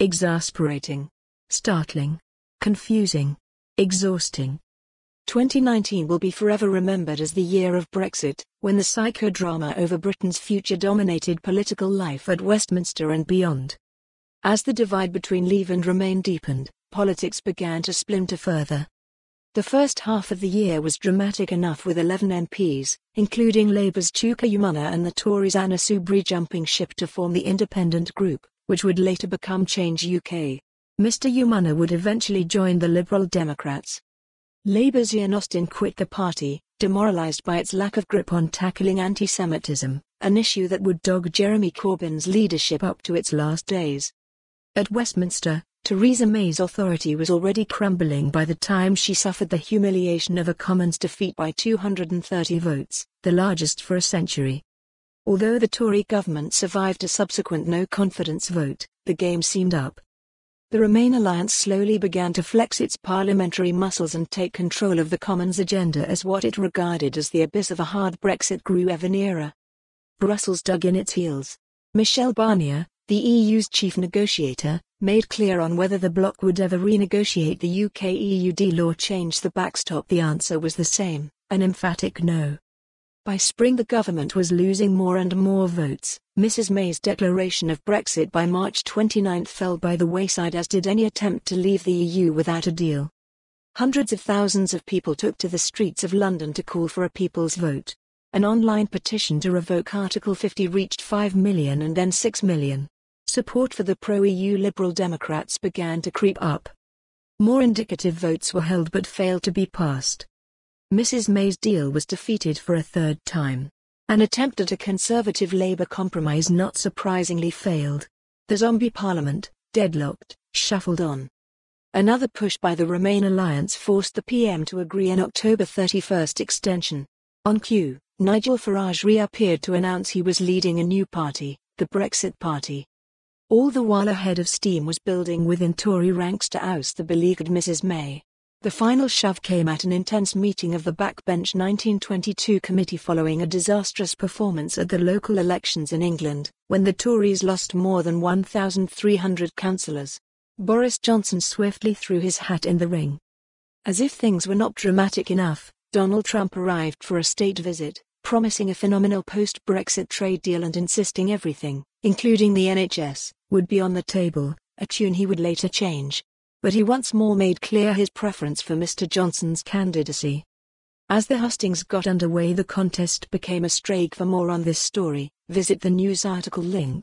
Exasperating. Startling. Confusing. Exhausting. 2019 will be forever remembered as the year of Brexit, when the psychodrama over Britain's future dominated political life at Westminster and beyond. As the divide between Leave and Remain deepened, politics began to splinter further. The first half of the year was dramatic enough with 11 MPs, including Labour's Chuka Yumana and the Tories' Anna Soubry jumping ship to form the independent group, which would later become Change UK. Mr Yumana would eventually join the Liberal Democrats. Labour's Ian Austin quit the party, demoralised by its lack of grip on tackling anti-Semitism, an issue that would dog Jeremy Corbyn's leadership up to its last days. At Westminster, Theresa May's authority was already crumbling by the time she suffered the humiliation of a Commons defeat by 230 votes, the largest for a century. Although the Tory government survived a subsequent no-confidence vote, the game seemed up. The Remain alliance slowly began to flex its parliamentary muscles and take control of the Commons agenda as what it regarded as the abyss of a hard Brexit grew ever nearer. Brussels dug in its heels. Michel Barnier, the EU's chief negotiator, made clear on whether the bloc would ever renegotiate the UK-EUD law change the backstop the answer was the same, an emphatic no. By spring the government was losing more and more votes. Mrs May's declaration of Brexit by March 29 fell by the wayside as did any attempt to leave the EU without a deal. Hundreds of thousands of people took to the streets of London to call for a people's vote. An online petition to revoke Article 50 reached 5 million and then 6 million. Support for the pro-EU Liberal Democrats began to creep up. More indicative votes were held but failed to be passed. Mrs May's deal was defeated for a third time. An attempt at a Conservative Labour compromise not surprisingly failed. The zombie parliament, deadlocked, shuffled on. Another push by the Remain alliance forced the PM to agree an October 31st extension. On cue, Nigel Farage reappeared to announce he was leading a new party, the Brexit Party. All the while a head of steam was building within Tory ranks to oust the beleaguered Mrs May. The final shove came at an intense meeting of the Backbench 1922 committee following a disastrous performance at the local elections in England, when the Tories lost more than 1,300 councillors. Boris Johnson swiftly threw his hat in the ring. As if things were not dramatic enough, Donald Trump arrived for a state visit, promising a phenomenal post Brexit trade deal and insisting everything including the NHS, would be on the table, a tune he would later change. But he once more made clear his preference for Mr. Johnson's candidacy. As the hustings got underway the contest became a strake for more on this story, visit the news article link.